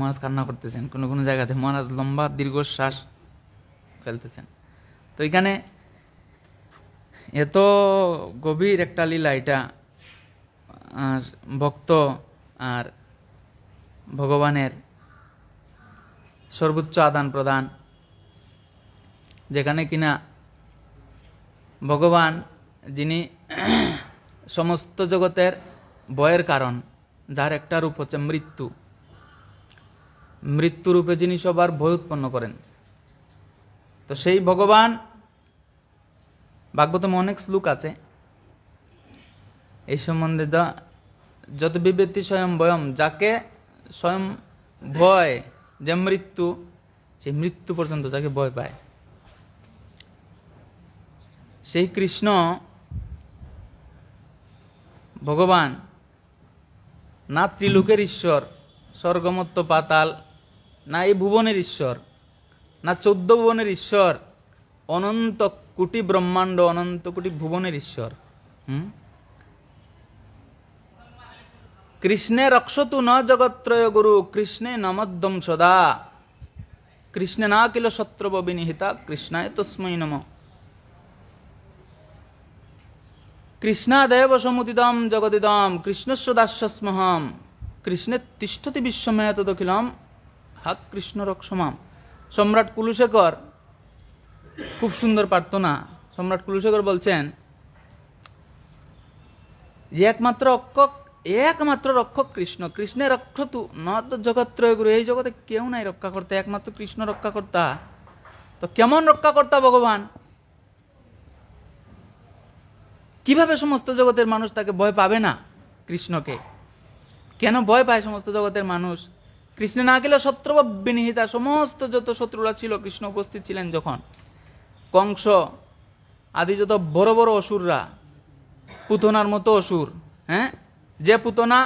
মহারাজ কান্না করতেছেন কোনো কোনো জায়গাতে মহারাজ লম্বা দীর্ঘশ্বাস ফেলতেছেন তো এখানে এত গভীর একটা লীলা এটা ভক্ত আর ভগবানের সর্বোচ্চ আদান প্রদান যেখানে কিনা ভগবান যিনি সমস্ত জগতের বয়ের কারণ যার একটা রূপ হচ্ছে মৃত্যু মৃত্যুরূপে যিনি সবার ভয় উৎপন্ন করেন তো সেই ভগবান ভাগবতম অনেক শ্লোক আছে এই সম্বন্ধে যত বিবৃতি স্বয়ং বয়ম যাকে স্বয়ং ভয় যে মৃত্যু সেই মৃত্যু পর্যন্ত যাকে ভয় পায় সেই কৃষ্ণ ভগবান নাতৃলোকের ঈশ্বর স্বর্গমত্ত পাতাল না এই ভুবনের ঈশ্বর না চোদ্দ ভুবনের ঈশ্বর অনন্ত কোটি ব্রহ্মাণ্ড অনন্ত কোটি ভুবনের ঈশ্বর হুম কৃষ্ণে রক্ষতু ন জগত্রয় গুরু কৃষ্ণে নমদ্দম সদা কৃষ্ণে না কিল শত্রব বিনিহিতা কৃষ্ণায় তস্মৈ নম কৃষ্ণা দেব সমুদিদম জগদিদম কৃষ্ণস্ব দাস্যস্মহম কৃষ্ণে তিষ্ঠতি বিশ্বমে তদখিলাম হাক রক সমাম সম্রাট কুলুশেখর খুব সুন্দর না সম্রাট কুলুশেখর বলছেন যে একমাত্র অক্ষক একমাত্র রক্ষক কৃষ্ণ কৃষ্ণের রক্ষতু নত জগত্রয় গুরু এই জগতে কেউ নাই রক্ষা করতে একমাত্র কৃষ্ণ রক্ষা তো কেমন রক্ষা ভগবান কিভাবে সমস্ত জগতের মানুষ তাকে ভয় পাবে না কৃষ্ণকে কেন ভয় পায় সমস্ত জগতের মানুষ কৃষ্ণে না গেলে শত্রু বিনিহিতা সমস্ত যত শত্রুরা ছিল কৃষ্ণ উপস্থিত ছিলেন যখন কংস আদি যত বড় বড় অসুররা পুতনার মতো অসুর হ্যাঁ যে পুতনা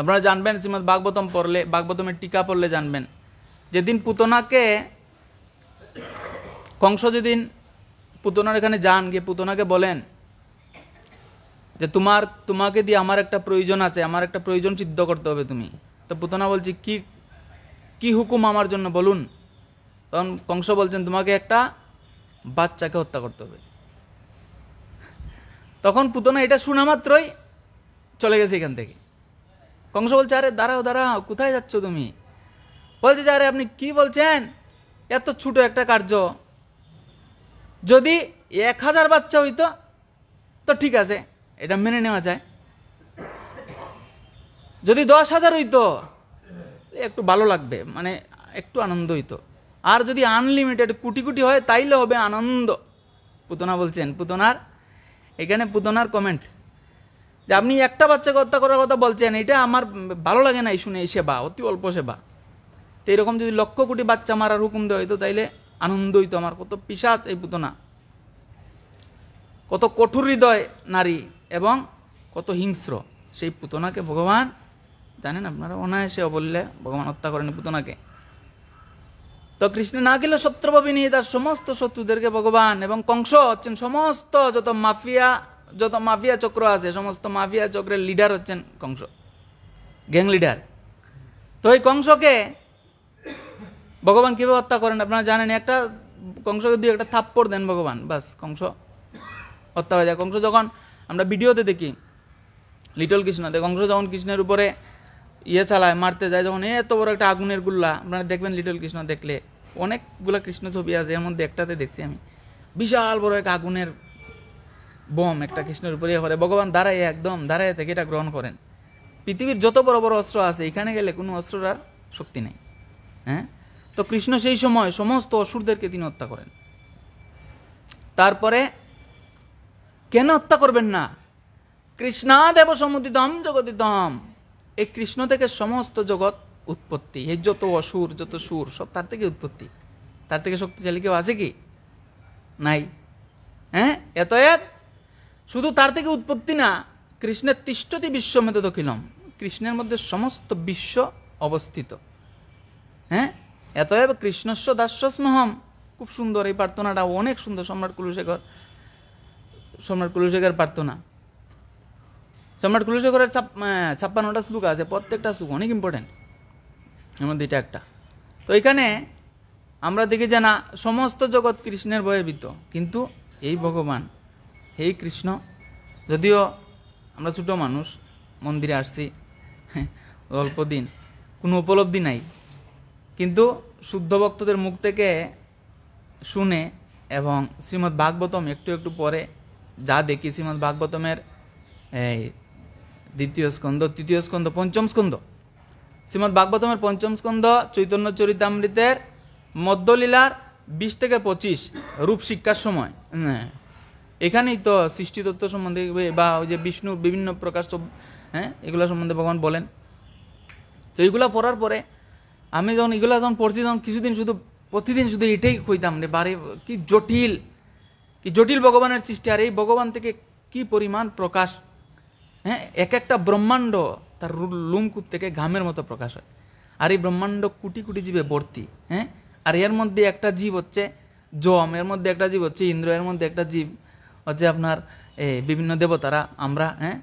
আপনারা জানবেন শ্রীমৎ বাগবতম পড়লে বাগবতমের টিকা পড়লে জানবেন যেদিন পুতনাকে কংস যেদিন পুতনার এখানে যান গিয়ে পুতনাকে বলেন যে তোমার তোমাকে দিয়ে আমার একটা প্রয়োজন আছে আমার একটা প্রয়োজন সিদ্ধ করতে হবে তুমি তো পুতনা বলছি কি কি হুকুম আমার জন্য বলুন তখন কংস বলছেন তোমাকে একটা বাচ্চাকে হত্যা করতে হবে তখন পুতনা এটা শোনা মাত্রই চলে গেছে এখান থেকে কংস বলছে আরে দাঁড়াও দাঁড়াও কোথায় যাচ্ছ তুমি বলছে যে আরে আপনি কি বলছেন এত ছোট একটা কার্য যদি এক হাজার বাচ্চা হইতো তো ঠিক আছে এটা মেনে নেওয়া যায় যদি দশ হাজার হইতো একটু ভালো লাগবে মানে একটু আনন্দ হইতো আর যদি আনলিমিটেড কুটি কুটি হয় তাইলে হবে আনন্দ পুতনা বলছেন পুতনার এখানে পুতনার কমেন্ট যে আপনি একটা বাচ্চাকে হত্যা করার কথা বলছেন এটা আমার ভালো লাগে না এই শুনে এই সেবা অতি অল্প সেবা তো এরকম যদি লক্ষ কোটি বাচ্চা মারার হুকুম দেওয়া হইতো তাইলে আনন্দ হইতো আমার কত পিসাচ এই পুতনা কত কঠোর হৃদয় নারী এবং কত হিংস্র সেই পুতনাকে ভগবান জানেন আপনারা অনায়াসে বললে ভগবান হত্যা করেন পুতনাকে তো কৃষ্ণ না গেলে শত্রুভাবে নিয়ে তার সমস্ত শত্রুদেরকে ভগবান এবং কংস হচ্ছেন সমস্ত যত মাফিয়া যত মাফিয়া চক্র আছে সমস্ত মাফিয়া চক্রের লিডার হচ্ছেন কংস গ্যাং লিডার তো ওই কংসকে ভগবান কীভাবে হত্যা করেন আপনারা জানেন একটা কংসকে দুই একটা থাপ্পড় দেন ভগবান বাস কংস হত্যা হয়ে যায় কংস যখন আমরা ভিডিওতে দেখি লিটল কৃষ্ণতে কংস যখন কৃষ্ণের উপরে ইয়ে চালায় মারতে যায় যখন এত বড় একটা আগুনের গুল্লা আপনারা দেখবেন লিটল কৃষ্ণ দেখলে অনেকগুলা কৃষ্ণ ছবি আছে এমন একটাতে দেখছি আমি বিশাল বড় এক আগুনের বম একটা কৃষ্ণের উপরে ইয়ে করে ভগবান দাঁড়ায় একদম দাঁড়ায় থেকে এটা গ্রহণ করেন পৃথিবীর যত বড় বড় অস্ত্র আছে এখানে গেলে কোনো অস্ত্রর আর শক্তি নেই হ্যাঁ তো কৃষ্ণ সেই সময় সমস্ত অসুরদেরকে তিনি হত্যা করেন তারপরে কেন হত্যা করবেন না কৃষ্ণা দেব সমুদ্রিতম জগতিতম এই কৃষ্ণ থেকে সমস্ত জগৎ উৎপত্তি এই যত অসুর যত সুর সব তার থেকে উৎপত্তি তার থেকে শক্তিশালী কেউ আছে কি নাই হ্যাঁ এত এত শুধু তার থেকে উৎপত্তি না কৃষ্ণের তিষ্ঠতি বিশ্বমেদ দখিলম কৃষ্ণের মধ্যে সমস্ত বিশ্ব অবস্থিত হ্যাঁ এতএব কৃষ্ণস্ব দাস্যস্মহম খুব সুন্দর এই প্রার্থনাটা অনেক সুন্দর সম্রাট কুলুশেখর সম্রাট কুলুশেখর প্রার্থনা সম্রাট কুলশেখরের ছাপ ছাপ্পান্নটা শ্লোক আছে প্রত্যেকটা শ্লোক অনেক ইম্পর্ট্যান্ট আমাদের এটা একটা তো এখানে আমরা দেখি যে না সমস্ত জগৎ কৃষ্ণের বয়বিত কিন্তু এই ভগবান এই কৃষ্ণ যদিও আমরা ছোটো মানুষ মন্দিরে আসছি অল্প দিন কোনো উপলব্ধি নাই কিন্তু শুদ্ধ ভক্তদের মুখ থেকে শুনে এবং শ্রীমদ্ ভাগবতম একটু একটু পরে যা দেখি শ্রীমদ্ ভাগবতমের এই দ্বিতীয় স্কন্ধ তৃতীয় স্কন্ধ পঞ্চম স্কন্ধ শ্রীমৎ ভাগবতমের পঞ্চম স্কন্ধ চৈতন্য চরিতামৃতের মদ্যলীলার বিশ থেকে পঁচিশ রূপ শিক্ষার সময় হ্যাঁ এখানেই তো সৃষ্টি তত্ত্ব সম্বন্ধে বা ওই যে বিষ্ণুর বিভিন্ন প্রকার সব হ্যাঁ এগুলো সম্বন্ধে ভগবান বলেন তো এইগুলো পড়ার পরে আমি যখন এগুলো যখন পড়ছি তখন কিছুদিন শুধু প্রতিদিন শুধু এটাই খুঁজতাম রে বারে কি জটিল কি জটিল ভগবানের সৃষ্টি আর এই ভগবান থেকে কি পরিমাণ প্রকাশ হ্যাঁ এক একটা ব্রহ্মাণ্ড তার লুমকূপ থেকে ঘামের মতো প্রকাশ হয় আর এই ব্রহ্মাণ্ড কোটি কোটি জীবে ভর্তি হ্যাঁ আর এর মধ্যে একটা জীব হচ্ছে জম এর মধ্যে একটা জীব হচ্ছে ইন্দ্র এর মধ্যে একটা জীব হচ্ছে আপনার বিভিন্ন দেবতারা আমরা হ্যাঁ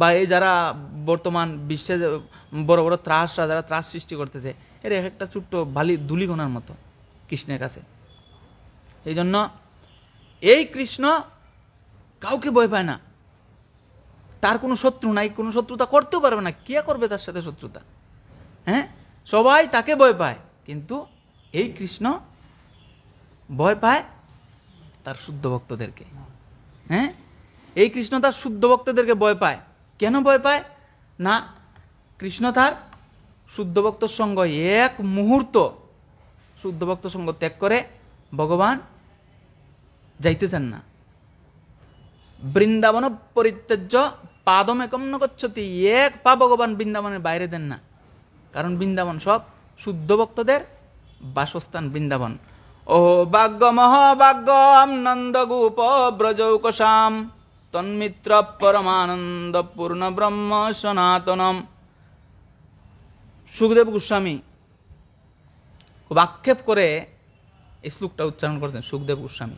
বা এই যারা বর্তমান বিশ্বে বড় বড় ত্রাসরা যারা ত্রাস সৃষ্টি করতেছে এর এক একটা ছোট্ট বালি ধুলিগোনার মতো কৃষ্ণের কাছে এই জন্য এই কৃষ্ণ কাউকে ভয় পায় না তার কোনো শত্রু নাই কোনো শত্রুতা করতেও পারবে না কে করবে তার সাথে শত্রুতা হ্যাঁ সবাই তাকে ভয় পায় কিন্তু এই কৃষ্ণ ভয় পায় তার শুদ্ধ ভক্তদেরকে হ্যাঁ এই কৃষ্ণ তার শুদ্ধ ভক্তদেরকে ভয় পায় কেন ভয় পায় না কৃষ্ণ তার শুদ্ধ ভক্ত সঙ্গ এক মুহূর্ত শুদ্ধ ভক্ত সঙ্গ ত্যাগ করে ভগবান যাইতে চান না বৃন্দাবন পরিত্যাজ্য পাদমেকম নগচ্ছতি এক পা ভগবান বৃন্দাবনের বাইরে দেন না কারণ বৃন্দাবন সব শুদ্ধ ভক্তদের বাসস্থান বৃন্দাবন ও নন্দ গুপ ব্রজ কষাম তন্মিত্র পরমানন্দ পূর্ণ ব্রহ্ম সনাতনম সুখদেব গোস্বামী খুব আক্ষেপ করে এই শ্লোকটা উচ্চারণ করছেন সুখদেব গোস্বামী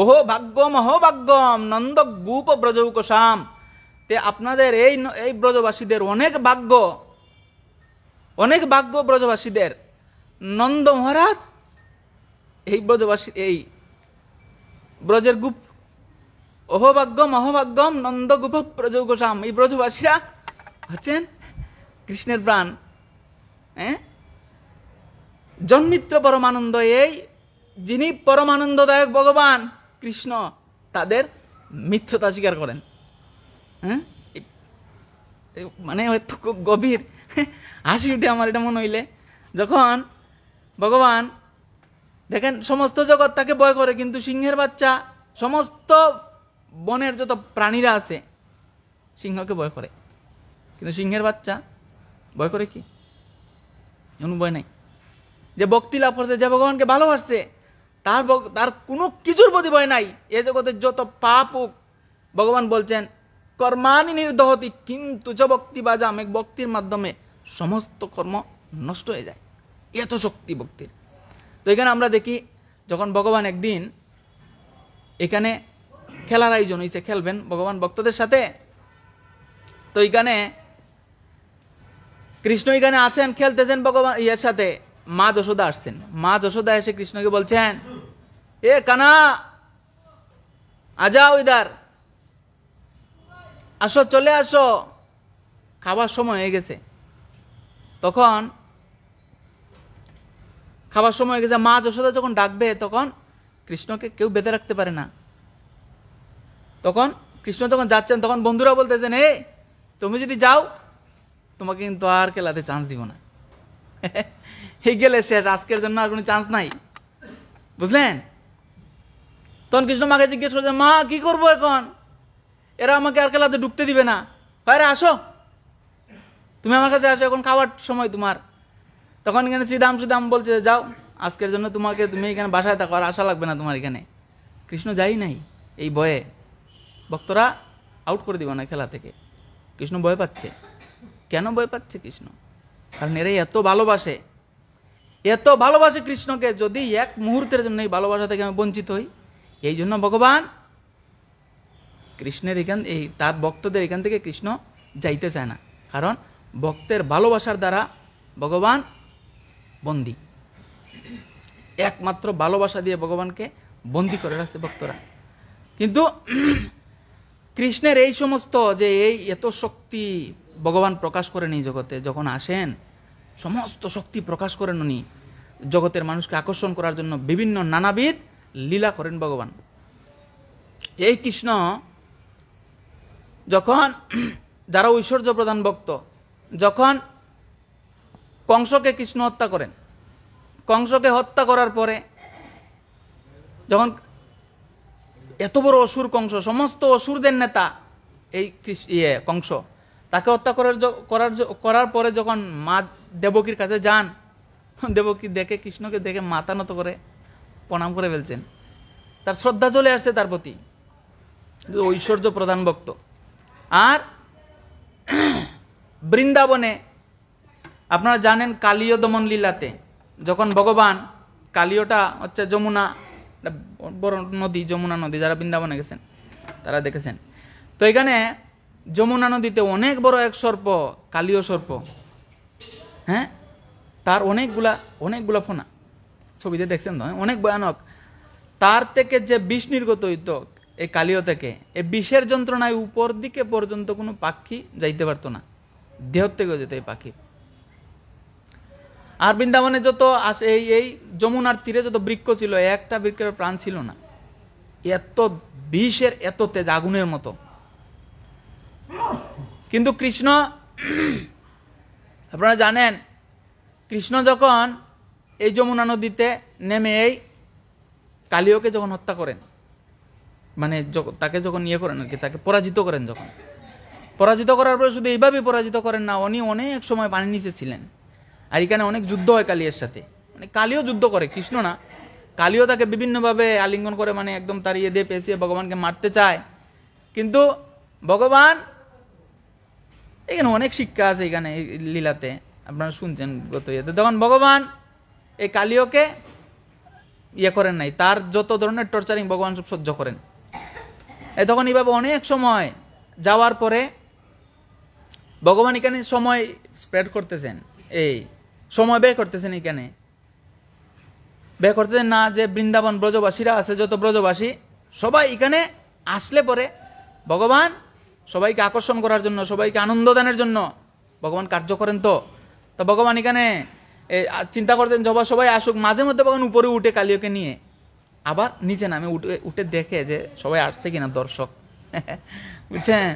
ওহো ভাগ্যম অহো ভাগ্যম নন্দ গুপ ব্রজৌকশাম তে আপনাদের এই এই ব্রজবাসীদের অনেক ভাগ্য অনেক ভাগ্য ব্রজবাসীদের নন্দ মহারাজ এই ব্রজবাসী এই ব্রজের গুপ নন্দ গুপ নন্দগুপ ব্রজগোসাম এই ব্রজবাসীরা হচ্ছেন কৃষ্ণের প্রাণ হ্যাঁ জন্মিত্র পরমানন্দ এই যিনি পরমানন্দদায়ক ভগবান কৃষ্ণ তাদের মিথ্যতা স্বীকার করেন হ্যাঁ মানে খুব গভীর হাসি উঠে আমার এটা মনে হইলে যখন ভগবান দেখেন সমস্ত জগৎ তাকে ভয় করে কিন্তু সিংহের বাচ্চা সমস্ত বনের যত প্রাণীরা আছে সিংহকে ভয় করে কিন্তু সিংহের বাচ্চা ভয় করে কি কোনো ভয় নাই যে ভক্তি লাভ করছে যে ভগবানকে ভালোবাসছে তার তার কোনো কিছুর প্রতি ভয় নাই এ জগতের যত পাপ হোক ভগবান বলছেন কর্মানি নির্দহতি কিন্তু যে ভক্তি বাজাম এক ভক্তির মাধ্যমে সমস্ত কর্ম নষ্ট হয়ে যায় এত শক্তি ভক্তির তো এখানে আমরা দেখি যখন ভগবান একদিন এখানে খেলার আয়োজন হয়েছে খেলবেন ভগবান ভক্তদের সাথে তো এখানে কৃষ্ণ এখানে আছেন খেলতেছেন ভগবান ইয়ের সাথে মা যশোদা আসছেন মা যশোদা এসে কৃষ্ণকে বলছেন এ কানা আজাও ইদার আসো চলে আসো খাবার সময় হয়ে গেছে তখন খাবার সময় হয়ে গেছে মা যশোদা যখন ডাকবে তখন কৃষ্ণকে কেউ বেঁধে রাখতে পারে না তখন কৃষ্ণ যখন যাচ্ছেন তখন বন্ধুরা বলতেছেন হে তুমি যদি যাও তোমাকে কিন্তু আর খেলাতে চান্স দিব না হে গেলে শেষ আজকের জন্য আর কোনো চান্স নাই বুঝলেন তখন কৃষ্ণ মাকে জিজ্ঞেস করছে মা কি করব এখন এরা আমাকে আর খেলাতে ঢুকতে দিবে না বাইরে আসো তুমি আমার কাছে আসো এখন খাওয়ার সময় তোমার তখন এখানে শ্রীদাম শ্রীদাম বলছে যাও আজকের জন্য তোমাকে তুমি এখানে বাসায় থাকো আর আসা লাগবে না তোমার এখানে কৃষ্ণ যাই নাই এই বয়ে ভক্তরা আউট করে দিব না খেলা থেকে কৃষ্ণ ভয় পাচ্ছে কেন ভয় পাচ্ছে কৃষ্ণ কারণ এরাই এত ভালোবাসে এত ভালোবাসে কৃষ্ণকে যদি এক মুহূর্তের জন্য এই ভালোবাসা থেকে আমি বঞ্চিত হই এই জন্য ভগবান কৃষ্ণের এখান এই তার ভক্তদের এখান থেকে কৃষ্ণ যাইতে চায় না কারণ ভক্তের ভালোবাসার দ্বারা ভগবান বন্দি একমাত্র ভালোবাসা দিয়ে ভগবানকে বন্দি করে রাখছে ভক্তরা কিন্তু কৃষ্ণের এই সমস্ত যে এই এত শক্তি ভগবান প্রকাশ করেন এই জগতে যখন আসেন সমস্ত শক্তি প্রকাশ করেন উনি জগতের মানুষকে আকর্ষণ করার জন্য বিভিন্ন নানাবিধ লীলা করেন ভগবান এই কৃষ্ণ যখন যারা ঐশ্বর্য প্রধান ভক্ত যখন কংসকে কৃষ্ণ হত্যা করেন কংসকে হত্যা করার পরে যখন এত বড় অসুর কংস সমস্ত অসুরদের নেতা এই ইয়ে কংস তাকে হত্যা করার করার করার পরে যখন মা দেবকীর কাছে যান দেবকী দেখে কৃষ্ণকে দেখে মাথা নত করে প্রণাম করে ফেলছেন তার শ্রদ্ধা চলে আসছে তার প্রতি ঐশ্বর্য প্রধান ভক্ত আর বৃন্দাবনে আপনারা জানেন কালীয় দমন লীলাতে যখন ভগবান কালীয়টা হচ্ছে যমুনা বড় নদী যমুনা নদী যারা বৃন্দাবনে গেছেন তারা দেখেছেন তো এখানে যমুনা নদীতে অনেক বড় এক সর্প কালীয় সর্প হ্যাঁ তার অনেকগুলা অনেকগুলা ফোনা ছবিতে দেখছেন তো অনেক ভয়ানক তার থেকে যে বিষ নির্গত হইত এই কালিও থেকে এই বিষের যন্ত্রণায় উপর দিকে পর্যন্ত কোনো পাখি যাইতে পারতো না দেহ থেকে যেত এই পাখির আর বৃন্দাবনে যত এই এই যমুনার তীরে যত বৃক্ষ ছিল একটা বৃক্ষের প্রাণ ছিল না এত বিষের এত তেজ আগুনের মতো কিন্তু কৃষ্ণ আপনারা জানেন কৃষ্ণ যখন এই যমুনা নদীতে নেমে এই কালীয়কে যখন হত্যা করেন মানে তাকে যখন ইয়ে করেন আর কি তাকে পরাজিত করেন যখন পরাজিত করার পরে শুধু এইভাবেই পরাজিত করেন না উনি অনেক সময় পানির নিচে ছিলেন আর এখানে অনেক যুদ্ধ হয় কালিয়ের সাথে মানে কালিও যুদ্ধ করে কৃষ্ণ না কালিও তাকে বিভিন্নভাবে আলিঙ্গন করে মানে একদম তার ইয়ে দিয়ে পেঁচিয়ে ভগবানকে মারতে চায় কিন্তু ভগবান এখানে অনেক শিক্ষা আছে এখানে লীলাতে আপনারা শুনছেন গত ইয়েতে তখন ভগবান এই কালিওকে ইয়ে করেন নাই তার যত ধরনের টর্চারিং ভগবান সব সহ্য করেন এ তখন এইভাবে অনেক সময় যাওয়ার পরে ভগবান এখানে সময় স্প্রেড করতেছেন এই সময় ব্যয় করতেছেন এখানে ব্যয় করতেছেন না যে বৃন্দাবন ব্রজবাসীরা আছে যত ব্রজবাসী সবাই এখানে আসলে পরে ভগবান সবাইকে আকর্ষণ করার জন্য সবাইকে আনন্দ দানের জন্য ভগবান কার্য করেন তো তো ভগবান এখানে চিন্তা করতেন জবা সবাই আসুক মাঝে মধ্যে বাগান উপরে উঠে কালিওকে নিয়ে আবার নিচে নামে উঠে উঠে দেখে যে সবাই আসছে কিনা দর্শক বুঝছেন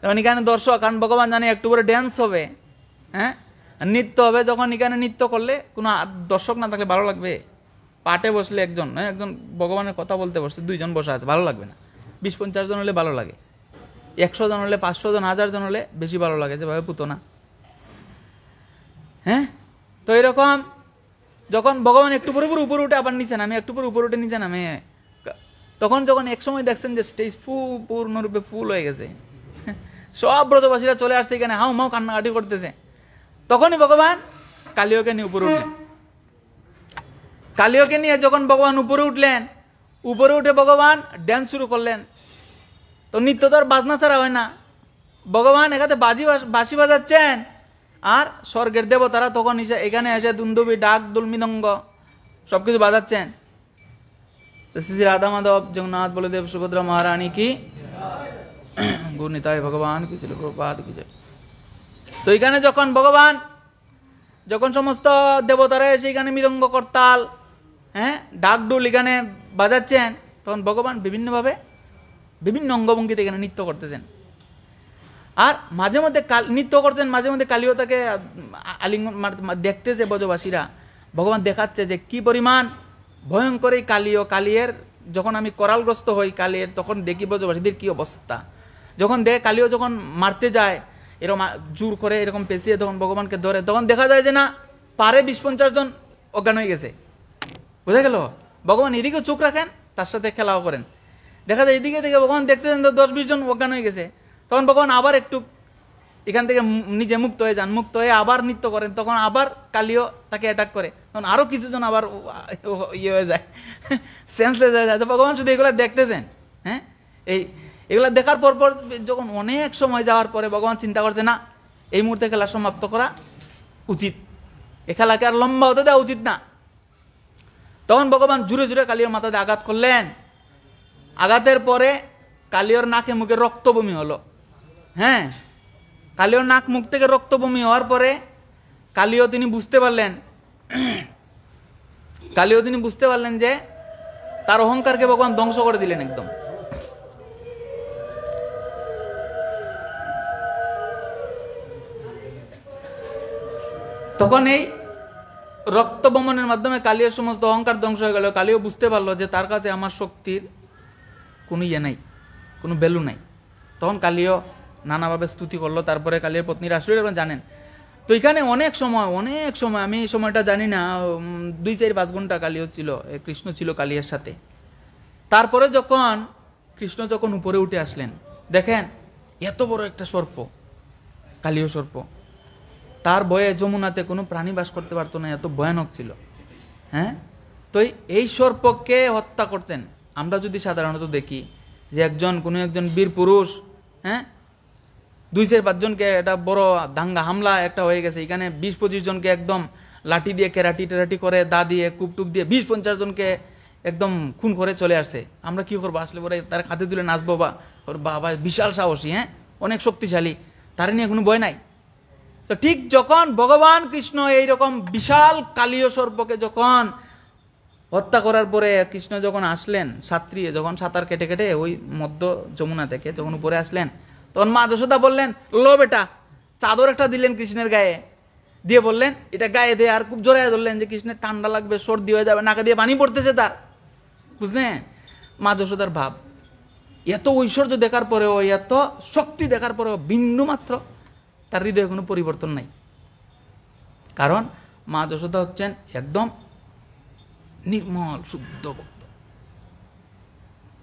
তখন এখানে দর্শক কারণ ভগবান জানে একটু পরে ড্যান্স হবে হ্যাঁ নৃত্য হবে যখন এখানে নৃত্য করলে কোনো দর্শক না থাকলে ভালো লাগবে পাটে বসলে একজন হ্যাঁ একজন ভগবানের কথা বলতে বসছে দুইজন বসে আছে ভালো লাগবে না বিশ পঞ্চাশ জন হলে ভালো লাগে একশো জন হলে পাঁচশো জন হাজার জন হলে বেশি ভালো লাগে যেভাবে পুতো না হ্যাঁ তো এরকম যখন ভগবান একটু পরে উপরে উঠে আবার নিচে নামে একটু পরে উপরে উঠে নিচে নামে তখন যখন একসময় দেখছেন যে স্টেজ ফু পূর্ণরূপে ফুল হয়ে গেছে সব ব্রতবাসীরা চলে আসছে এখানে হাউ মাও কান্নাকাটি করতেছে তখনই ভগবান কালীয়কে নিয়ে উপরে উঠলেন কালীয়কে নিয়ে যখন ভগবান উপরে উঠলেন উপরে উঠে ভগবান ড্যান্স শুরু করলেন তো নিত্য তো আর বাজনা ছাড়া হয় না ভগবান এখানে বাজি বাসি বাজাচ্ছেন আর স্বর্গের দেবতারা তখন এসে এখানে এসে দুন্দুবি ডাক দুলমিদঙ্গ সব কিছু বাজাচ্ছেন শ্রী রাধা মাধব জগন্নাথ বলদেব সুভদ্রা মহারানী কি গুণিতায় ভগবান কিছু ছিল প্রপাত তো এখানে যখন ভগবান যখন সমস্ত দেবতারা এসে এখানে মৃদঙ্গ করতাল হ্যাঁ ডাকডুল এখানে বাজাচ্ছেন তখন ভগবান বিভিন্নভাবে বিভিন্ন অঙ্গভঙ্গিতে এখানে নৃত্য করতেছেন আর মাঝে মধ্যে কাল নৃত্য করছেন মাঝে মধ্যে তাকে আলিঙ্গন দেখতেছে বজবাসীরা ভগবান দেখাচ্ছে যে কি পরিমাণ ভয়ঙ্কর এই কালীয় কালিয়ের যখন আমি করালগ্রস্ত হই কালিয়ের তখন দেখি বজবাসীদের কী অবস্থা যখন দেখে কালীয় যখন মারতে যায় এরকম জোর করে এরকম পেঁচিয়ে তখন ভগবানকে ধরে তখন দেখা যায় যে না পারে বিশ পঞ্চাশ জন অজ্ঞান হয়ে গেছে বোঝা গেল ভগবান এদিকেও চোখ রাখেন তার সাথে খেলাও করেন দেখা যায় এদিকে দেখে ভগবান দেখতেছেন তো দশ বিশ জন অজ্ঞান হয়ে গেছে তখন ভগবান আবার একটু এখান থেকে নিজে মুক্ত হয়ে যান মুক্ত হয়ে আবার নৃত্য করেন তখন আবার কালিও তাকে অ্যাটাক করে তখন আরও কিছুজন আবার ইয়ে হয়ে যায় সেন্সলেস হয়ে যায় তো ভগবান শুধু এগুলো দেখতেছেন হ্যাঁ এই এগুলো দেখার পর পর যখন অনেক সময় যাওয়ার পরে ভগবান চিন্তা করছে না এই মুহূর্তে খেলা সমাপ্ত করা উচিত এ খেলাকে আর লম্বা হতে দেওয়া উচিত না তখন ভগবান জুড়ে জুড়ে কালিয়র মাথাতে আঘাত করলেন আঘাতের পরে কালিয়র নাকে মুখে রক্তবমি হলো হ্যাঁ কালিও নাক মুখ থেকে রক্ত বমি হওয়ার পরে কালিও তিনি বুঝতে পারলেন কালিও তিনি বুঝতে পারলেন যে তার অহংকারকে ভগবান ধ্বংস করে দিলেন একদম তখন এই রক্ত বমনের মাধ্যমে কালিয়ার সমস্ত অহংকার ধ্বংস হয়ে গেল কালিও বুঝতে পারলো যে তার কাছে আমার শক্তির কোনো ইয়ে নাই কোনো ভ্যালু নাই তখন কালিও নানাভাবে স্তুতি করলো তারপরে কালির পত্নী আসলে আপনারা জানেন তো এখানে অনেক সময় অনেক সময় আমি এই সময়টা জানি না দুই চার পাঁচ ঘন্টা কালিও ছিল কৃষ্ণ ছিল কালিয়ার সাথে তারপরে যখন কৃষ্ণ যখন উপরে উঠে আসলেন দেখেন এত বড় একটা সর্প কালীয় সর্প তার বয়ে যমুনাতে কোনো প্রাণী বাস করতে পারতো না এত ভয়ানক ছিল হ্যাঁ তো এই সর্পকে হত্যা করছেন আমরা যদি সাধারণত দেখি যে একজন কোনো একজন বীর পুরুষ হ্যাঁ দুই চার পাঁচজনকে একটা বড় দাঙ্গা হামলা একটা হয়ে গেছে এখানে বিশ পঁচিশ জনকে একদম লাঠি দিয়ে কেরাটি টেরাটি করে দা দিয়ে কুপটুপ দিয়ে বিশ পঞ্চাশ জনকে একদম খুন করে চলে আসছে আমরা কী করবো আসলে পরে তার খাতে তুলে নাচবো বা ওর বাবা বিশাল সাহসী হ্যাঁ অনেক শক্তিশালী তার নিয়ে কোনো ভয় নাই তো ঠিক যখন ভগবান কৃষ্ণ এই রকম বিশাল কালীয় সর্পকে যখন হত্যা করার পরে কৃষ্ণ যখন আসলেন সাঁতরিয়ে যখন সাঁতার কেটে কেটে ওই মধ্য যমুনা থেকে যখন উপরে আসলেন তখন মা যশোদা বললেন লো বেটা চাদর একটা দিলেন কৃষ্ণের গায়ে দিয়ে বললেন এটা গায়ে দিয়ে আর খুব জোরে ধরলেন যে কৃষ্ণের ঠান্ডা লাগবে সর্দি হয়ে যাবে নাকা দিয়ে পানি পড়তেছে তার বুঝলেন মা যশোদার ভাব এত ঐশ্বর্য দেখার পরেও এত শক্তি দেখার পরেও বিন্দু মাত্র তার হৃদয়ে কোনো পরিবর্তন নাই কারণ মা যশোদা হচ্ছেন একদম নির্মল শুদ্ধ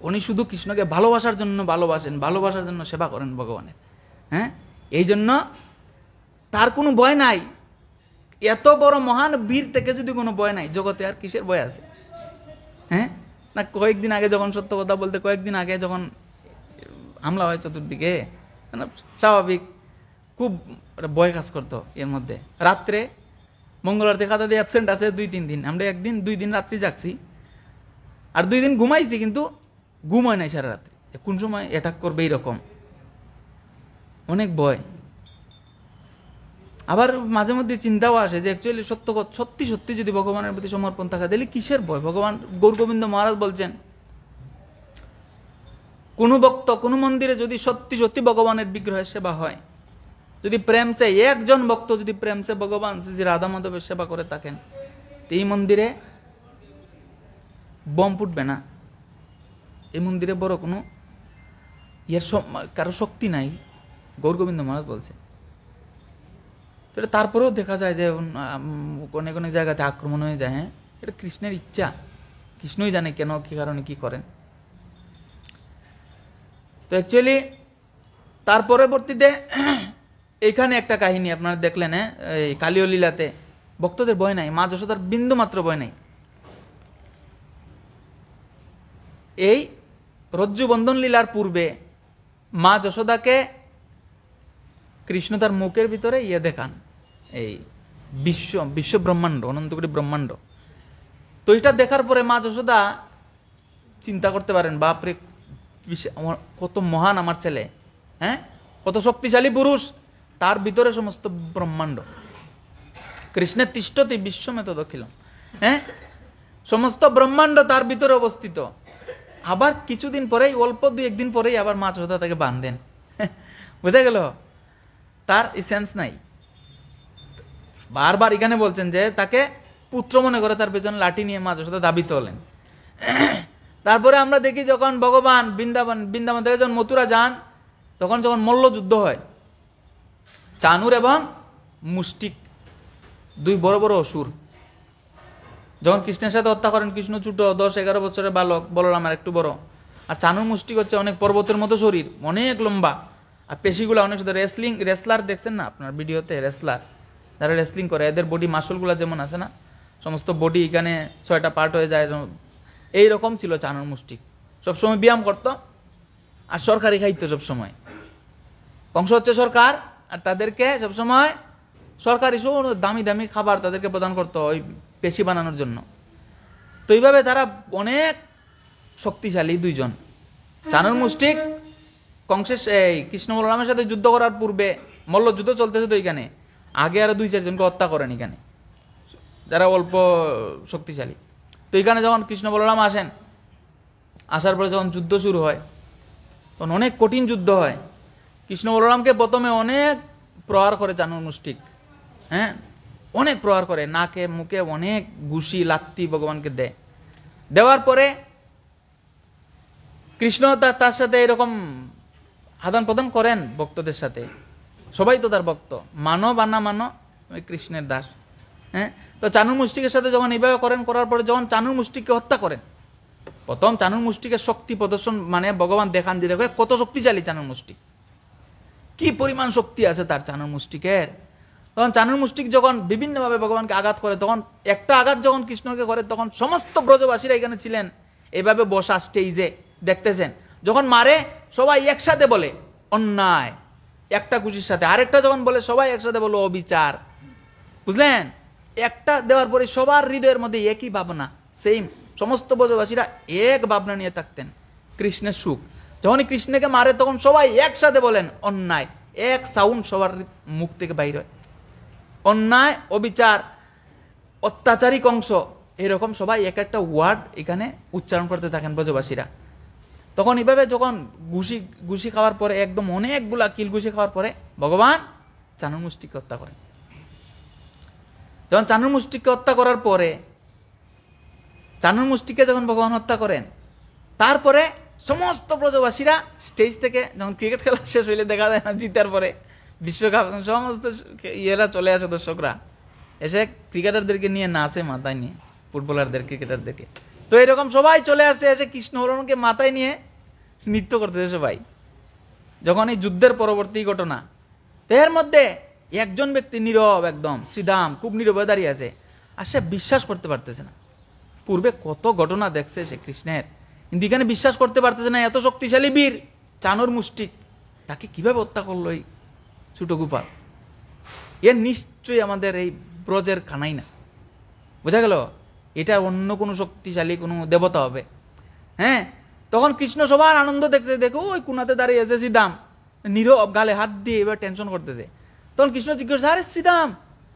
উনি শুধু কৃষ্ণকে ভালোবাসার জন্য ভালোবাসেন ভালোবাসার জন্য সেবা করেন ভগবানের হ্যাঁ এই জন্য তার কোনো ভয় নাই এত বড় মহান বীর থেকে যদি কোনো ভয় নাই জগতে আর কিসের ভয় আছে হ্যাঁ না কয়েকদিন আগে যখন সত্য কথা বলতে কয়েকদিন আগে যখন হামলা হয় চতুর্দিকে মানে স্বাভাবিক খুব ভয় কাজ করতো এর মধ্যে রাত্রে মঙ্গলবার থেকে দাদি অ্যাবসেন্ট আছে দুই তিন দিন আমরা একদিন দুই দিন রাত্রি যাচ্ছি আর দুই দিন ঘুমাইছি কিন্তু ঘুমায় নাই সারা রাতে কোন সময় অ্যাটাক করবে এইরকম অনেক ভয় আবার মাঝে মধ্যে চিন্তাও আসে যে অ্যাকচুয়ালি সত্য সত্যি সত্যি যদি ভগবানের প্রতি সমর্পণ থাকা দিলে কিসের ভয় ভগবান গৌরগোবিন্দ মহারাজ বলছেন কোনো ভক্ত কোনো মন্দিরে যদি সত্যি সত্যি ভগবানের বিগ্রহের সেবা হয় যদি প্রেম চাই একজন ভক্ত যদি প্রেম চাই ভগবান শ্রী রাধা মাধবের সেবা করে থাকেন এই মন্দিরে বম ফুটবে না এই মন্দিরে বড় কোনো ইয়ার কারো শক্তি নাই গৌরগোবিন্দ মহারাজ বলছে তো এটা তারপরেও দেখা যায় যে অনেক অনেক জায়গাতে আক্রমণ হয়ে যায় হ্যাঁ এটা কৃষ্ণের ইচ্ছা কৃষ্ণই জানে কেন কী কারণে কী করেন তো অ্যাকচুয়ালি তার পরবর্তীতে এইখানে একটা কাহিনী আপনারা দেখলেন হ্যাঁ এই কালীয় লীলাতে ভক্তদের বয় নাই মা যশোদার বিন্দু মাত্র বয় নাই এই রজ্জু বন্ধন লীলার পূর্বে মা যশোদাকে কৃষ্ণ তার মুখের ভিতরে ইয়ে দেখান এই বিশ্ব বিশ্ব ব্রহ্মাণ্ড অনন্তকুটি ব্রহ্মাণ্ড তো এটা দেখার পরে মা যশোদা চিন্তা করতে পারেন বাপরে আমার কত মহান আমার ছেলে হ্যাঁ কত শক্তিশালী পুরুষ তার ভিতরে সমস্ত ব্রহ্মাণ্ড কৃষ্ণের তিষ্ঠতি বিশ্বমেত দখিল হ্যাঁ সমস্ত ব্রহ্মাণ্ড তার ভিতরে অবস্থিত আবার কিছুদিন পরেই অল্প দুই একদিন পরেই আবার মাছ হোদা তাকে বাঁধেন বুঝা গেল তার সেন্স নাই বারবার এখানে বলছেন যে তাকে পুত্র মনে করে তার পেছনে লাঠি নিয়ে মাছ হোদা দাবি তোলেন তারপরে আমরা দেখি যখন ভগবান বৃন্দাবন বৃন্দাবন থেকে যখন মথুরা যান তখন যখন মল্লযুদ্ধ হয় চানুর এবং মুষ্টিক দুই বড় বড় অসুর যখন কৃষ্ণের সাথে হত্যা করেন কৃষ্ণ ছোট দশ এগারো বছরের বালক বলরাম আর একটু বড় আর চানুর মুষ্টি হচ্ছে অনেক পর্বতের মতো শরীর অনেক লম্বা আর পেশিগুলো অনেক সাথে রেসলিং রেসলার দেখছেন না আপনার ভিডিওতে রেসলার যারা রেসলিং করে এদের বডি মাসলগুলো যেমন আছে না সমস্ত বডি এখানে ছয়টা পার্ট হয়ে যায় এই রকম ছিল চানুর মুষ্টি সবসময় ব্যায়াম করত আর সরকারি খাইতো সবসময় কংস হচ্ছে সরকার আর তাদেরকে সবসময় সরকারি দামি দামি খাবার তাদেরকে প্রদান করতো ওই পেশি বানানোর জন্য তো এইভাবে তারা অনেক শক্তিশালী দুইজন চানুর মুষ্টিক কংসেস এই কৃষ্ণ বলরামের সাথে যুদ্ধ করার পূর্বে মল্লযুদ্ধ চলতেছে তো এইখানে আগে আরও দুই চারজনকে হত্যা করেন এখানে যারা অল্প শক্তিশালী তো এখানে যখন কৃষ্ণ বলরাম আসেন আসার পরে যখন যুদ্ধ শুরু হয় তখন অনেক কঠিন যুদ্ধ হয় কৃষ্ণ বলরামকে প্রথমে অনেক প্রহার করে চানুর মুষ্টিক হ্যাঁ অনেক প্রহার করে নাকে মুখে অনেক ঘুষি লাত্তি ভগবানকে দেয় দেওয়ার পরে কৃষ্ণ তার সাথে এরকম আদান প্রদান করেন ভক্তদের সাথে সবাই তো তার ভক্ত মানো বা না মানো ওই কৃষ্ণের দাস হ্যাঁ তো চানুর মুষ্টিকের সাথে যখন এইভাবে করেন করার পরে যখন চানুর মুষ্টিকে হত্যা করেন প্রথম চানুর মুষ্টিকের শক্তি প্রদর্শন মানে ভগবান দেখান যে দেখো কত শক্তিশালী চানুর মুষ্টি কি পরিমাণ শক্তি আছে তার চানুর মুষ্টিকের তখন চানুর মুষ্টিক যখন বিভিন্নভাবে ভগবানকে আঘাত করে তখন একটা আঘাত যখন কৃষ্ণকে করে তখন সমস্ত ব্রজবাসীরা এখানে ছিলেন এভাবে বসা স্টেজে দেখতেছেন যখন মারে সবাই একসাথে বলে অন্যায় একটা খুশির সাথে আরেকটা যখন বলে সবাই একসাথে বলো অবিচার বুঝলেন একটা দেওয়ার পরে সবার হৃদয়ের মধ্যে একই ভাবনা সেম সমস্ত ব্রজবাসীরা এক ভাবনা নিয়ে থাকতেন কৃষ্ণের সুখ যখনই কৃষ্ণকে মারে তখন সবাই একসাথে বলেন অন্যায় এক সাউন্ড সবার মুখ থেকে বাইর হয় অন্যায় অবিচার অত্যাচারিক অংশ এরকম সবাই এক একটা ওয়ার্ড এখানে উচ্চারণ করতে থাকেন ব্রজবাসীরা তখন এভাবে যখন ঘুষি ঘুষি খাওয়ার পরে একদম অনেকগুলা কিল ঘুষি খাওয়ার পরে ভগবান চানুর মুষ্টিকে হত্যা করেন যখন চানুর মুষ্টিকে হত্যা করার পরে চানুর মুষ্টিকে যখন ভগবান হত্যা করেন তারপরে সমস্ত ব্রজবাসীরা স্টেজ থেকে যখন ক্রিকেট খেলা শেষ হইলে দেখা যায় না জিতার পরে বিশ্বকাপ সমস্ত ইয়েরা চলে আসে দর্শকরা এসে ক্রিকেটারদেরকে নিয়ে নাচে মাথায় নিয়ে ফুটবলারদের ক্রিকেটারদেরকে তো এরকম সবাই চলে আসে এসে কৃষ্ণহরণকে মাথায় নিয়ে নৃত্য করতেছে সবাই যখন এই যুদ্ধের পরবর্তী ঘটনা এর মধ্যে একজন ব্যক্তি নীরব একদম শ্রীদাম খুব নীরবে দাঁড়িয়ে আছে আর সে বিশ্বাস করতে পারতেছে না পূর্বে কত ঘটনা দেখছে সে কৃষ্ণের কিন্তু এখানে বিশ্বাস করতে পারতেছে না এত শক্তিশালী বীর চানোর মুষ্টিক তাকে কীভাবে হত্যা করলো এই ছোট গোপাল এর নিশ্চয়ই আমাদের এই ব্রজের খানাই না বোঝা গেল এটা অন্য কোনো শক্তিশালী কোনো দেবতা হবে হ্যাঁ তখন কৃষ্ণ সবার আনন্দ দেখতে দেখো ওই কুনাতে দাঁড়িয়ে আছে শ্রীদাম নিরব গালে হাত দিয়ে এবার টেনশন করতেছে তখন কৃষ্ণ জিজ্ঞেস আরে শ্রীদাম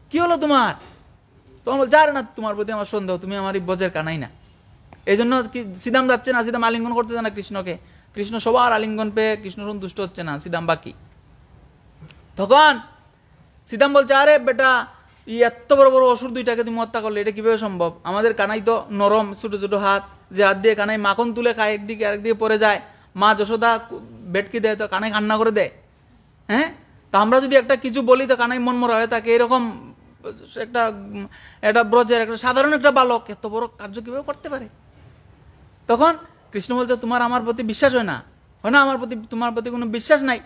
কি হলো তোমার তখন বল যার না তোমার প্রতি আমার সন্দেহ তুমি আমার এই ব্রজের কানাই না এই জন্য শ্রীদাম যাচ্ছে না শ্রীদাম আলিঙ্গন করতেছে না কৃষ্ণকে কৃষ্ণ সবার আলিঙ্গন পেয়ে কৃষ্ণ সন্তুষ্ট হচ্ছে না শ্রীদাম বাকি তখন সীতাম বলছে আরে বেটা ই এত বড় বড় অসুর দুইটাকে তুমি হত্যা করলে এটা কীভাবে সম্ভব আমাদের কানাই তো নরম ছোটো ছোটো হাত যে হাত দিয়ে কানাই মাখন তুলে খায় একদিকে আরেকদিকে পড়ে যায় মা যশোদা বেটকি দেয় তো কানাই কান্না করে দেয় হ্যাঁ তা আমরা যদি একটা কিছু বলি তো কানাই মনমরা হয়ে থাকে এরকম একটা একটা ব্রজের একটা সাধারণ একটা বালক এত বড় কার্য কীভাবে করতে পারে তখন কৃষ্ণ বলছে তোমার আমার প্রতি বিশ্বাস হয় না হয় না আমার প্রতি তোমার প্রতি কোনো বিশ্বাস নাই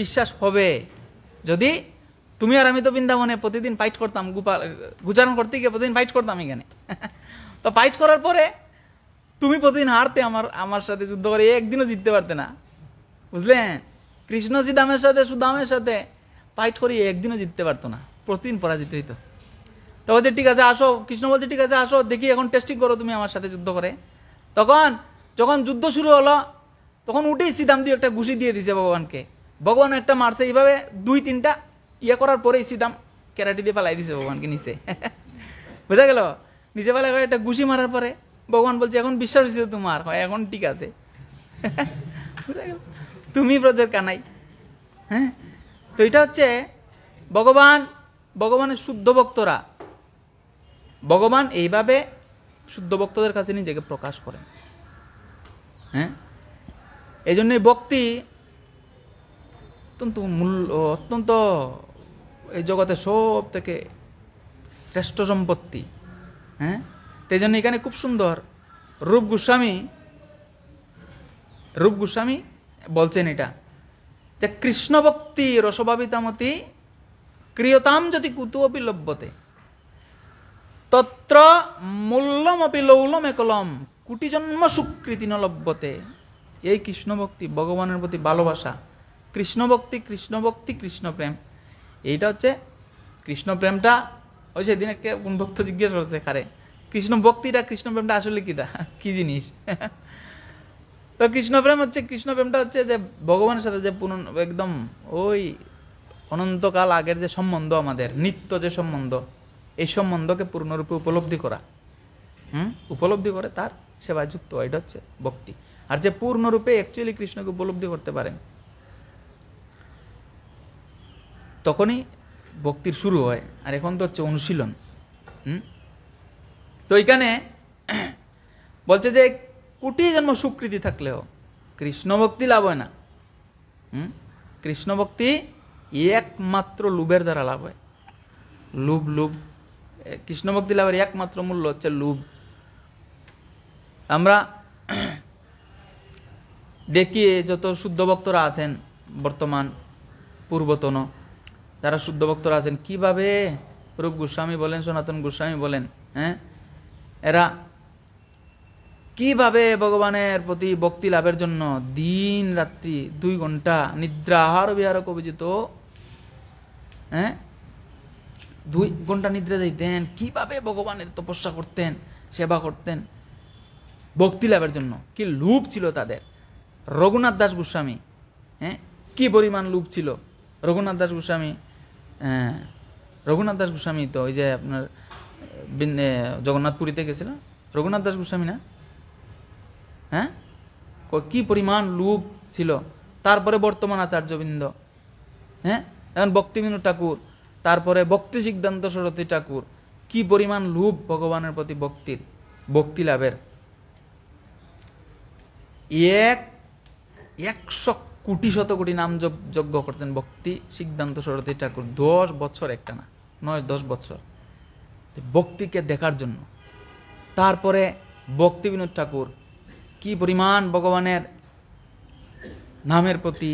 বিশ্বাস হবে যদি তুমি আর আমি তো বৃন্দাবনে প্রতিদিন ফাইট করতাম গোপাল গুজারণ করতে গিয়ে প্রতিদিন ফাইট করতাম এখানে তো ফাইট করার পরে তুমি প্রতিদিন হারতে আমার আমার সাথে যুদ্ধ করে একদিনও জিততে পারতে না বুঝলেন কৃষ্ণ দামের সাথে সুদামের সাথে ফাইট করি একদিনও জিততে পারতো না প্রতিদিন পরাজিত হইতো তো বলছে ঠিক আছে আসো কৃষ্ণ বলছে ঠিক আছে আসো দেখি এখন টেস্টিং করো তুমি আমার সাথে যুদ্ধ করে তখন যখন যুদ্ধ শুরু হলো তখন উঠেই সীতাম দিয়ে একটা ঘুষি দিয়ে দিছে ভগবানকে ভগবান একটা মারছে এইভাবে দুই তিনটা ইয়ে করার পরে সিদাম ক্যারাটি দিয়ে পালাই দিছে ভগবানকে নিচে বোঝা গেল নিচে করে একটা গুছি মারার পরে ভগবান বলছে এখন বিশ্বাস হয়েছিল তোমার হয় এখন ঠিক আছে গেল তুমি ব্রজের কানাই হ্যাঁ তো এটা হচ্ছে ভগবান ভগবানের শুদ্ধ ভক্তরা ভগবান এইভাবে শুদ্ধ ভক্তদের কাছে নিজেকে প্রকাশ করেন হ্যাঁ এই জন্যই ভক্তি অত্যন্ত মূল্য অত্যন্ত এই জগতে সব থেকে শ্রেষ্ঠ সম্পত্তি হ্যাঁ তাই জন্য এখানে খুব সুন্দর রূপ গোস্বামী রূপ গোস্বামী বলছেন এটা যে কৃষ্ণ ভক্তি রসভাবিতামতি ক্রিয়তাম যদি কুতুপি লভ্যতে তত্র মূল্যমপি লৌলম একলম কুটিজন্ম সুকৃতি নলভ্যতে এই কৃষ্ণ ভক্তি ভগবানের প্রতি ভালোবাসা কৃষ্ণভক্তি কৃষ্ণভক্তি কৃষ্ণপ্রেম এইটা হচ্ছে কৃষ্ণপ্রেমটা ওই সেদিন একটা কোন ভক্ত জিজ্ঞেস করছে কারে কৃষ্ণ ভক্তিটা কৃষ্ণপ্রেমটা আসলে কী দা কী জিনিস তো কৃষ্ণপ্রেম হচ্ছে কৃষ্ণপ্রেমটা হচ্ছে যে ভগবানের সাথে যে পুন একদম ওই অনন্তকাল আগের যে সম্বন্ধ আমাদের নিত্য যে সম্বন্ধ এই সম্বন্ধকে পূর্ণরূপে উপলব্ধি করা হুম উপলব্ধি করে তার সেবাযুক্ত এটা হচ্ছে ভক্তি আর যে পূর্ণরূপে অ্যাকচুয়ালি কৃষ্ণকে উপলব্ধি করতে পারেন তখনই ভক্তির শুরু হয় আর এখন তো হচ্ছে অনুশীলন তো এখানে বলছে যে কোটি জন্ম সুকৃতি থাকলেও কৃষ্ণ ভক্তি লাভ হয় না কৃষ্ণ ভক্তি একমাত্র লোভের দ্বারা লাভ হয় লোভ লোভ কৃষ্ণ ভক্তি লাভের একমাত্র মূল্য হচ্ছে লোভ আমরা দেখি যত শুদ্ধ ভক্তরা আছেন বর্তমান পূর্বতন যারা শুদ্ধ ভক্তরা আছেন কিভাবে রূপ গোস্বামী বলেন সনাতন গোস্বামী বলেন হ্যাঁ এরা কিভাবে ভগবানের প্রতি ভক্তি লাভের জন্য দিন রাত্রি দুই ঘন্টা নিদ্রা আহার বিহার কবিজিত হ্যাঁ দুই ঘন্টা নিদ্রা দিতেন কিভাবে ভগবানের তপস্যা করতেন সেবা করতেন ভক্তি লাভের জন্য কি লুপ ছিল তাদের রঘুনাথ দাস গোস্বামী হ্যাঁ কি পরিমাণ লুপ ছিল রঘুনাথ দাস গোস্বামী হ্যাঁ রঘুনাথ দাস গোস্বামী তো ওই যে আপনার জগন্নাথপুরীতে গেছিল রঘুনাথ দাস গোস্বামী না হ্যাঁ কি পরিমাণ লুপ ছিল তারপরে বর্তমান আচার্যবৃন্দ হ্যাঁ এখন ভক্তিবিনোদ ঠাকুর তারপরে ভক্তি সিদ্ধান্ত সরতী ঠাকুর কি পরিমাণ লুপ ভগবানের প্রতি ভক্তির ভক্তি লাভের এক একশো কোটি শত কোটি নাম যজ্ঞ করছেন ভক্তি সিদ্ধান্ত সরতী ঠাকুর দশ বছর একটা না নয় দশ বছর ভক্তিকে দেখার জন্য তারপরে ভক্তি বিনোদ ঠাকুর কি পরিমাণ ভগবানের নামের প্রতি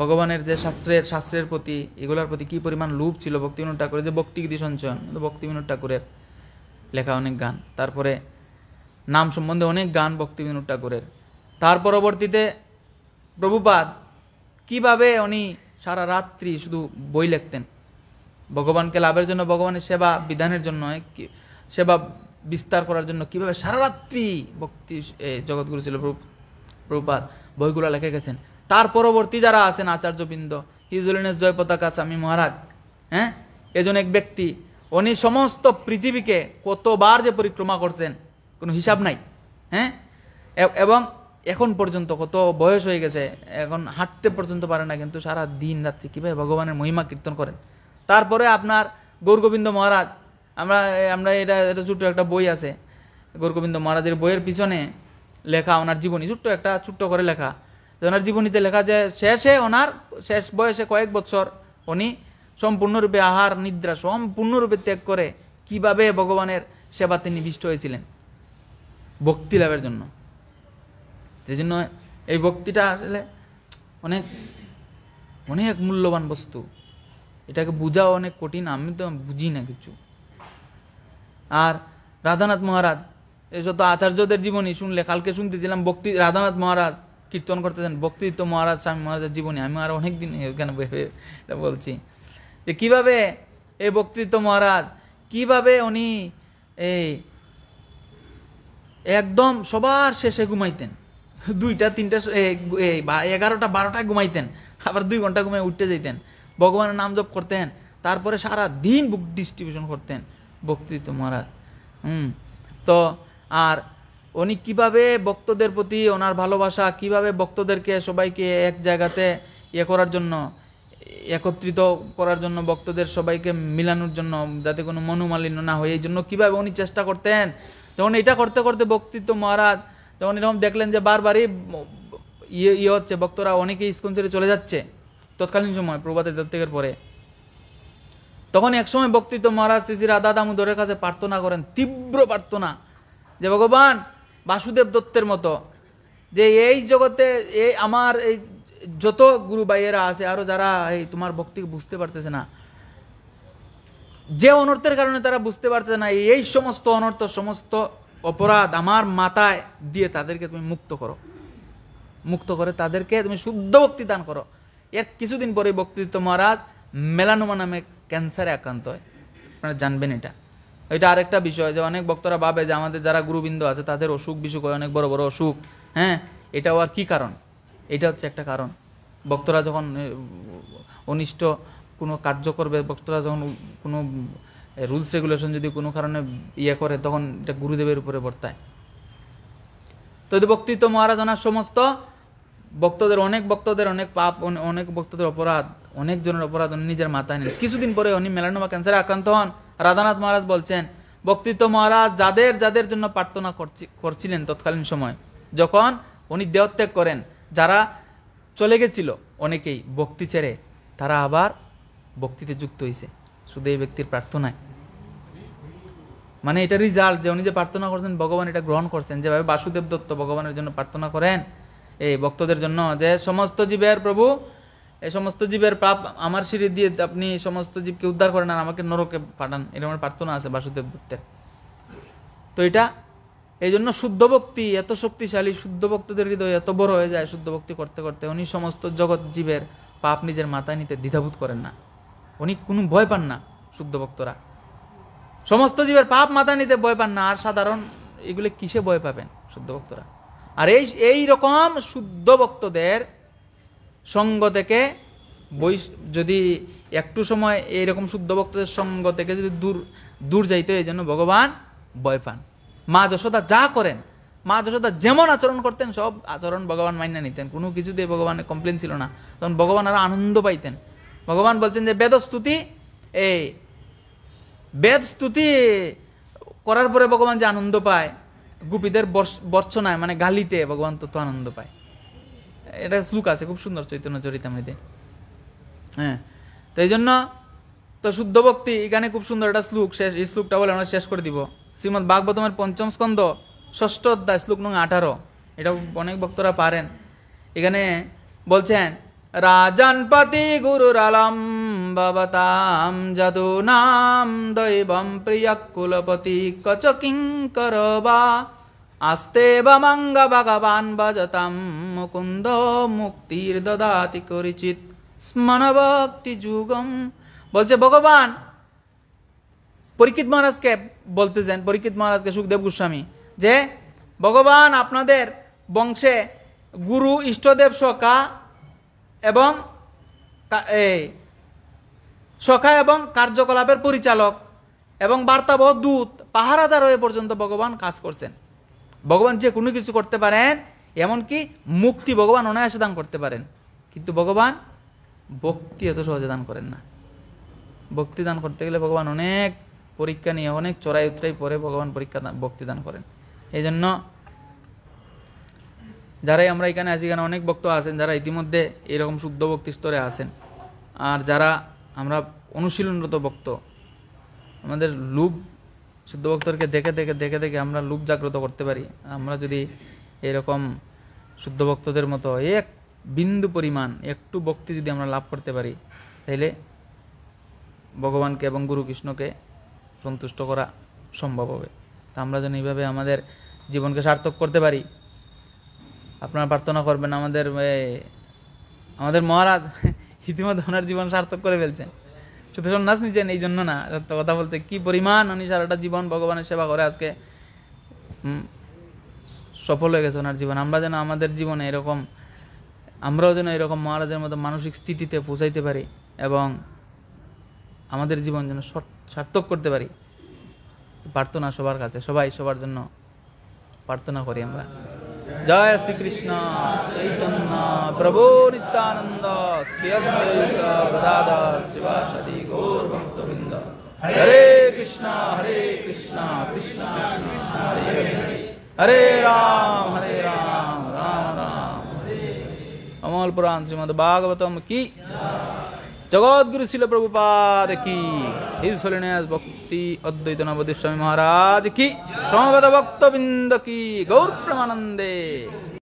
ভগবানের যে শাস্ত্রের শাস্ত্রের প্রতি এগুলোর প্রতি কি পরিমাণ লোভ ছিল ভক্তি বিনোদ ঠাকুরের যে গীতি সঞ্চয়ন ভক্তি বিনোদ ঠাকুরের লেখা অনেক গান তারপরে নাম সম্বন্ধে অনেক গান ভক্তি বিনোদ ঠাকুরের তার পরবর্তীতে প্রভুপাদ কিভাবে উনি সারা রাত্রি শুধু বই লিখতেন ভগবানকে লাভের জন্য ভগবানের সেবা বিধানের জন্য সেবা বিস্তার করার জন্য কিভাবে সারা রাত্রি ভক্তি জগৎগুরু ছিল প্রভুপাদ বইগুলো লেখে গেছেন তার পরবর্তী যারা আছেন আচার্যবৃন্দ হিজুলিনেস জয় পতাকা স্বামী মহারাজ হ্যাঁ এজন এক ব্যক্তি উনি সমস্ত পৃথিবীকে কতবার যে পরিক্রমা করছেন কোনো হিসাব নাই হ্যাঁ এবং এখন পর্যন্ত কত বয়স হয়ে গেছে এখন হাঁটতে পর্যন্ত পারে না কিন্তু সারা দিন রাত্রি কীভাবে ভগবানের মহিমা কীর্তন করেন তারপরে আপনার গৌরগোবিন্দ মহারাজ আমরা আমরা এটা এটা ছোট্ট একটা বই আছে গৌরগোবিন্দ মহারাজের বইয়ের পিছনে লেখা ওনার জীবনী ছোট্ট একটা ছোট্ট করে লেখা ওনার জীবনীতে লেখা যে শেষে ওনার শেষ বয়সে কয়েক বছর উনি সম্পূর্ণরূপে আহার নিদ্রা সম্পূর্ণরূপে ত্যাগ করে কিভাবে ভগবানের সেবাতে নিবিষ্ট হয়েছিলেন ভক্তি লাভের জন্য সেই জন্য এই ভক্তিটা আসলে অনেক অনেক মূল্যবান বস্তু এটাকে বোঝাও অনেক কঠিন আমি তো বুঝি না কিছু আর রাধানাথ মহারাজ এই যত আচার্যদের জীবনী শুনলে কালকে শুনতেছিলাম ভক্তি রাধানাথ মহারাজ কীর্তন করতেছেন বক্তৃত্ব মহারাজ স্বামী মহারাজের জীবনী আমি আর অনেকদিন এখানে ভেবে এটা বলছি যে কীভাবে এই বক্তৃত্ব মহারাজ কীভাবে উনি এই একদম সবার শেষে ঘুমাইতেন দুইটা তিনটা এগারোটা বারোটায় ঘুমাইতেন আবার দুই ঘন্টা ঘুমিয়ে উঠতে যাইতেন ভগবানের নাম জপ করতেন তারপরে সারা দিন বুক ডিস্ট্রিবিউশন করতেন বক্তৃত মহারাজ হুম তো আর উনি কিভাবে ভক্তদের প্রতি ওনার ভালোবাসা কিভাবে ভক্তদেরকে সবাইকে এক জায়গাতে ইয়ে করার জন্য একত্রিত করার জন্য ভক্তদের সবাইকে মিলানোর জন্য যাতে কোনো মনোমালিন্য না হয় এই জন্য কীভাবে উনি চেষ্টা করতেন তখন এটা করতে করতে বক্তৃত্ব মহারাজ যেমন এরকম দেখলেন যে বারবারই ইয়ে ইয়ে হচ্ছে ভক্তরা অনেকেই ইস্কন ছেড়ে চলে যাচ্ছে তৎকালীন সময় প্রভাতের দত্তকের পরে তখন একসময় বক্তৃত মহারাজ শ্রী রাধা দামোদরের কাছে প্রার্থনা করেন তীব্র প্রার্থনা যে ভগবান বাসুদেব দত্তের মতো যে এই জগতে এই আমার এই যত গুরু ভাইয়েরা আছে আরও যারা এই তোমার ভক্তি বুঝতে পারতেছে না যে অনর্থের কারণে তারা বুঝতে পারতেছে না এই সমস্ত অনর্থ সমস্ত অপরাধ আমার মাথায় দিয়ে তাদেরকে তুমি মুক্ত করো মুক্ত করে তাদেরকে তুমি শুদ্ধ ভক্তি দান করো এর কিছুদিন পরে বক্তৃত্ব মহারাজ মেলানোমা নামে ক্যান্সারে আক্রান্ত হয় আপনারা জানবেন এটা এটা আরেকটা বিষয় যে অনেক বক্তরা ভাবে যে আমাদের যারা গুরুবৃন্দ আছে তাদের অসুখ বিসুখ হয় অনেক বড় বড় অসুখ হ্যাঁ এটাও আর কি কারণ এটা হচ্ছে একটা কারণ বক্তরা যখন অনিষ্ট কোনো কার্য করবে বক্তরা যখন কোনো রুলস রেগুলেশন যদি কোনো কারণে ইয়ে করে তখন এটা গুরুদেবের উপরে বর্তায় বক্তৃত্ব মহারাজনার সমস্ত ভক্তদের অনেক ভক্তদের অনেক পাপ অনেক ভক্তদের অপরাধ অনেক জনের অপরাধ উনি নিজের মাথায় নেন কিছুদিন পরে উনি মেলানোমা ক্যান্সারে আক্রান্ত হন রাধানাথ মহারাজ বলছেন বক্তৃত্ব মহারাজ যাদের যাদের জন্য প্রার্থনা করছিলেন তৎকালীন সময় যখন উনি দেহত্যাগ করেন যারা চলে গেছিল অনেকেই বক্তি ছেড়ে তারা আবার বক্তিতে যুক্ত হয়েছে শুধু এই ব্যক্তির প্রার্থনায় মানে এটা রিজাল্ট যে উনি যে প্রার্থনা করছেন ভগবান এটা গ্রহণ করছেন যেভাবে বাসুদেব দত্ত ভগবানের জন্য প্রার্থনা করেন এই ভক্তদের জন্য যে সমস্ত জীবের প্রভু এই সমস্ত জীবের পাপ আমার সিঁড়ি দিয়ে আপনি সমস্ত জীবকে উদ্ধার করেন আর আমাকে নরকে পাঠান এরকম প্রার্থনা আছে বাসুদেব দত্তের তো এটা এই জন্য শুদ্ধ ভক্তি এত শক্তিশালী শুদ্ধ ভক্তদের হৃদয় এত বড় হয়ে যায় শুদ্ধ ভক্তি করতে করতে উনি সমস্ত জগৎ জীবের পাপ নিজের মাথায় নিতে দ্বিধাবোধ করেন না উনি কোনো ভয় পান না শুদ্ধ ভক্তরা সমস্ত জীবের পাপ মাথা নিতে ভয় পান না আর সাধারণ এগুলো কিসে ভয় পাবেন শুদ্ধ ভক্তরা আর এই এই রকম শুদ্ধ ভক্তদের সঙ্গ থেকে বই যদি একটু সময় এইরকম শুদ্ধ ভক্তদের সঙ্গ থেকে যদি দূর দূর যাইতে এই জন্য ভগবান ভয় পান মা যশোদা যা করেন মা যশোদা যেমন আচরণ করতেন সব আচরণ ভগবান মাইনা নিতেন কোনো কিছুতেই ভগবানের কমপ্লেন ছিল না তখন ভগবান আরও আনন্দ পাইতেন ভগবান বলছেন যে বেদস্তুতি এই বেদ স্তুতি করার পরে ভগবান যে আনন্দ পায় গুপীদের বর্ষনায় মানে গালিতে ভগবান তত আনন্দ পায় এটা শ্লোক আছে খুব সুন্দর চৈতন্য চরিতামৃতে হ্যাঁ তো এই জন্য তো শুদ্ধ ভক্তি এখানে খুব সুন্দর একটা শ্লোক শেষ এই শ্লোকটা বলে আমরা শেষ করে দিব শ্রীমৎ বাগবতমের পঞ্চম স্কন্দ ষষ্ঠ অধ্যায় শ্লোক নং আঠারো এটা অনেক ভক্তরা পারেন এখানে বলছেন राजन्पति দৈবম প্রিয় কুলপতি কচ प्रियकुलपति कचकिङ्कर আস্তে বঙ্গ ভগবান ভজতাম মুকুন্দ মুক্তির দদাতি করিচিত স্মনভক্তি যুগম বলছে ভগবান পরীক্ষিত মহারাজকে বলতেছেন পরীক্ষিত মহারাজকে সুখদেব গোস্বামী যে ভগবান আপনাদের বংশে গুরু ইষ্টদেব সকা এবং সখা এবং কার্যকলাপের পরিচালক এবং বার্তাবহ দূত পাহারাদার হয়ে পর্যন্ত ভগবান কাজ করছেন ভগবান যে কোনো কিছু করতে পারেন এমনকি মুক্তি ভগবান অনায়াসে দান করতে পারেন কিন্তু ভগবান ভক্তি এত সহজে দান করেন না ভক্তি দান করতে গেলে ভগবান অনেক পরীক্ষা নিয়ে অনেক চড়াই উতরাই পরে ভগবান পরীক্ষা ভক্তি দান করেন এই জন্য যারাই আমরা এখানে আছি এখানে অনেক ভক্ত আছেন যারা ইতিমধ্যে এরকম শুদ্ধ ভক্তি স্তরে আছেন আর যারা আমরা অনুশীলনরত ভক্ত আমাদের লুভ শুদ্ধ ভক্তকে দেখে দেখে দেখে দেখে আমরা লুপ জাগ্রত করতে পারি আমরা যদি এরকম শুদ্ধ ভক্তদের মতো এক বিন্দু পরিমাণ একটু ভক্তি যদি আমরা লাভ করতে পারি তাহলে ভগবানকে এবং গুরু কৃষ্ণকে সন্তুষ্ট করা সম্ভব হবে তা আমরা যেন এইভাবে আমাদের জীবনকে সার্থক করতে পারি আপনারা প্রার্থনা করবেন আমাদের আমাদের মহারাজ ইতিমধ্যে ওনার জীবন সার্থক করে ফেলছেন শুধু সন্ন্যাস নিচ্ছেন এই জন্য না সত্য কথা বলতে কি পরিমাণ উনি সারাটা জীবন ভগবানের সেবা করে আজকে সফল হয়ে গেছে ওনার জীবন আমরা যেন আমাদের জীবনে এরকম আমরাও যেন এরকম মহারাজের মতো মানসিক স্থিতিতে পৌঁছাইতে পারি এবং আমাদের জীবন যেন সার্থক করতে পারি প্রার্থনা সবার কাছে সবাই সবার জন্য প্রার্থনা করি আমরা जय श्री कृष्ण चैतन्य प्रभो नित्यानंद श्री अद्वैत गदाधर शिवाशदि गौर भक्तवृंद हरे कृष्णा हरे कृष्णा कृष्ण कृष्ण हरे हरे हरे राम हरे राम राम राम अमोल पुराण श्रीमद भागवतम की জগৎগুরু ছিল প্রভুপাদ কি হিজ ভক্তি অদ্বৈত নবদেব স্বামী মহারাজ কি সমবেদ ভক্তবৃন্দ কি গৌর প্রেমানন্দে